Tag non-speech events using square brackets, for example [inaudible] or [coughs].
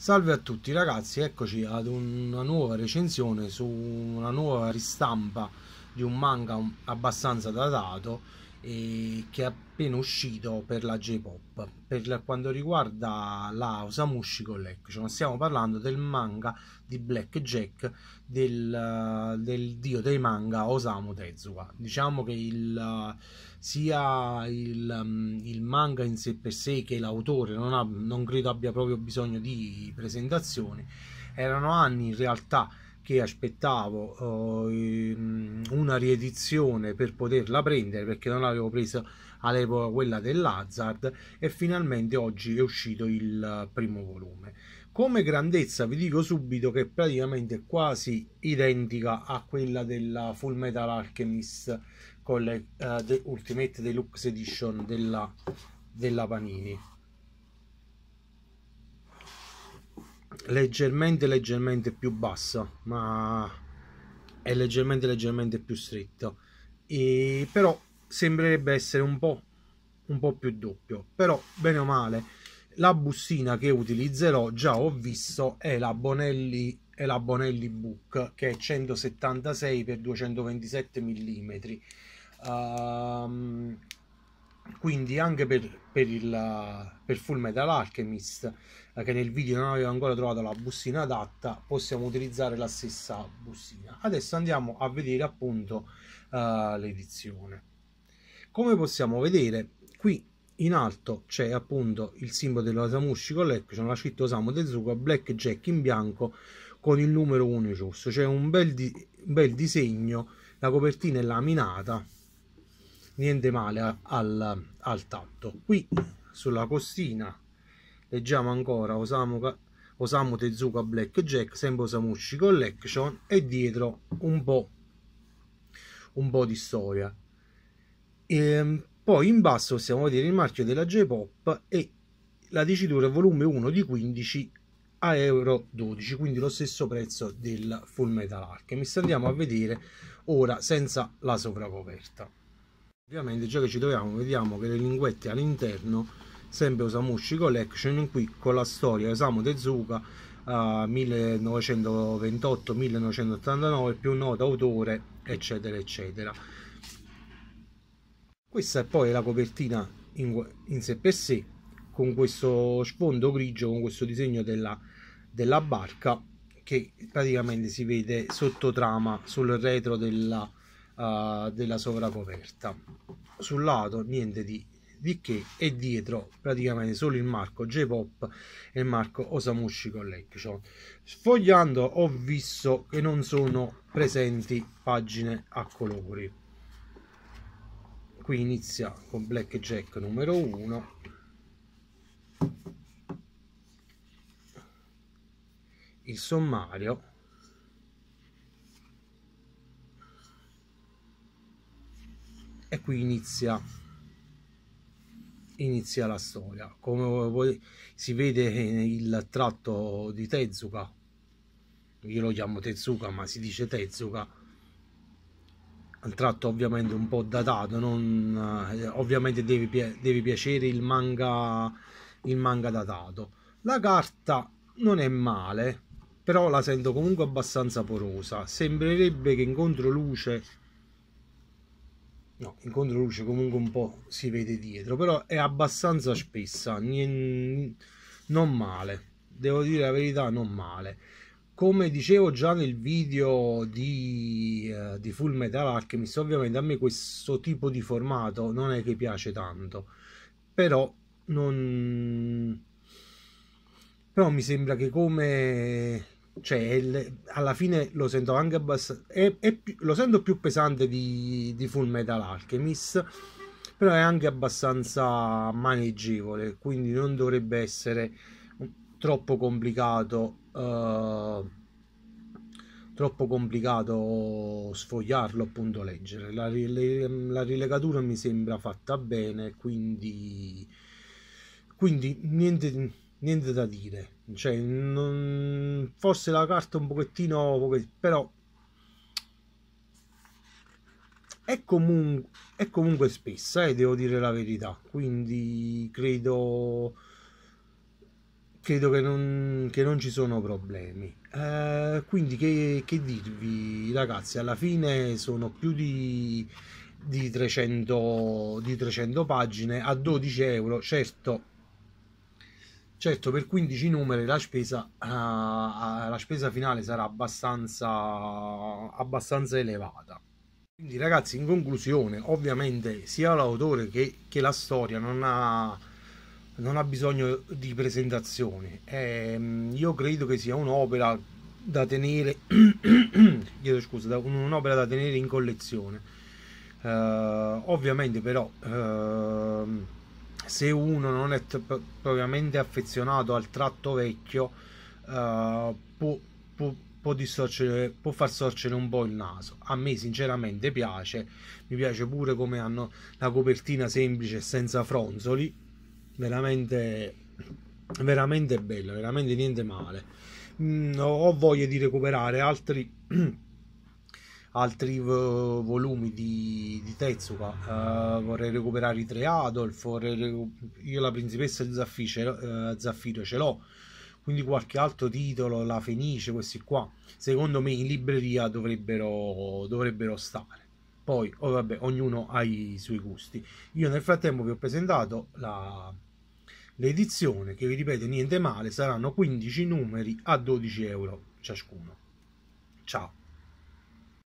Salve a tutti ragazzi, eccoci ad una nuova recensione su una nuova ristampa di un manga abbastanza datato che è appena uscito per la J-Pop. Per quanto riguarda la Osamushi Collection, stiamo parlando del manga di Blackjack del, del dio dei manga Osamu Tezuka. Diciamo che il, sia il, il, manga in sé per sé che l'autore non, ha, non credo abbia proprio bisogno di presentazioni. Erano anni in realtà che aspettavo eh, una riedizione per poterla prendere perché non l'avevo presa all'epoca quella dell'Hazard e finalmente oggi è uscito il primo volume come grandezza vi dico subito che è praticamente quasi identica a quella della Full Metal Alchemist con le uh, Ultimate Deluxe Edition della, della Panini leggermente leggermente più bassa ma è leggermente leggermente più stretto e però sembrerebbe essere un po un po più doppio però bene o male la bustina che utilizzerò già ho visto è la Bonelli è la Bonelli Book che è 176 x 227 mm um, quindi anche per, per, il, per Full Metal Alchemist eh, che nel video non avevo ancora trovato la bustina adatta possiamo utilizzare la stessa bustina adesso andiamo a vedere appunto uh, l'edizione come possiamo vedere qui in alto c'è appunto il simbolo dell'Osamushi Collection la città Osamu Tezuka Black Jack in bianco con il numero 1 in rosso c'è un bel, di, bel disegno la copertina è laminata niente male al, al tatto qui sulla costina leggiamo ancora Osamu, Osamu Tezuka Jack sempre Osamushi Collection e dietro un po' un po' di storia e ehm, poi in basso possiamo vedere il marchio della J-Pop e la dicitura volume 1 di 15 a euro 12 quindi lo stesso prezzo del Full Metal Alchemist andiamo a vedere ora senza la sovracoperta Ovviamente già che ci troviamo vediamo che le linguette all'interno sempre Osamushi Collection qui con la storia Osamu Tezuka uh, eh, 1928-1989 più noto autore eccetera eccetera questa è poi la copertina in, in sé per sé con questo sfondo grigio con questo disegno della, della barca che praticamente si vede sottotrama sul retro della, uh, della sovracoperta sul lato niente di, di che e dietro praticamente solo il marco J-Pop e il marco Osamushi Collection sfogliando ho visto che non sono presenti pagine a colori qui inizia con Black Jack numero 1 il sommario e qui inizia inizia la storia come si vede il tratto di Tezuka io lo chiamo Tezuka ma si dice Tezuka un tratto ovviamente un po' datato non, eh, ovviamente devi, devi piacere il manga il manga datato la carta non è male però la sento comunque abbastanza porosa sembrerebbe che incontro luce no, in controluce comunque un po' si vede dietro, però è abbastanza spessa, non male, devo dire la verità, non male. Come dicevo già nel video di, eh, di Full Metal Alchemist, ovviamente a me questo tipo di formato non è che piace tanto, però non... però mi sembra che come cioè, alla fine lo sento anche abbastanza. È, lo sento più pesante di, di Full Metal Alchemist, però è anche abbastanza maneggevole, quindi non dovrebbe essere troppo complicato. Uh, troppo complicato sfogliarlo appunto leggere la, le, la rilegatura mi sembra fatta bene quindi quindi niente niente da dire. Cioè, non... forse la carta un pochettino, però è comunque, è comunque spessa, eh, devo dire la verità. Quindi credo, credo che, non, che non ci sono problemi. Eh, quindi che, che, dirvi ragazzi, alla fine sono più di, di, 300, di 300 pagine a 12 euro, certo Certo, per 15 numeri la spesa, uh, la spesa finale sarà abbastanza, abbastanza elevata. Quindi ragazzi, in conclusione, ovviamente sia l'autore che, che la storia non ha, non ha bisogno di presentazione. Eh, io credo che sia un'opera da tenere, [coughs] chiedo scusa, un'opera da tenere in collezione. Eh, ovviamente però... Eh, se uno non è propriamente affezionato al tratto vecchio uh, può, può, può, può, far sorgere un po' il naso a me sinceramente piace mi piace pure come hanno la copertina semplice senza fronzoli veramente veramente bella veramente niente male mm, ho voglia di recuperare altri [clears throat] altri vo- eh, volumi di, di Tezuka. Uh, eh, vorrei recuperare i tre Adolf. Recu- io la principessa di Zaffice, uh, eh, Zaffiro ce l'ho. Quindi qualche altro titolo, La Fenice, questi qua, secondo me in libreria dovrebbero, dovrebbero stare. Poi, oh vabbè, ognuno ha i suoi gusti. Io nel frattempo vi ho presentato la, l'edizione, che vi ripeto, niente male, saranno 15 numeri a 12 euro ciascuno. Ciao!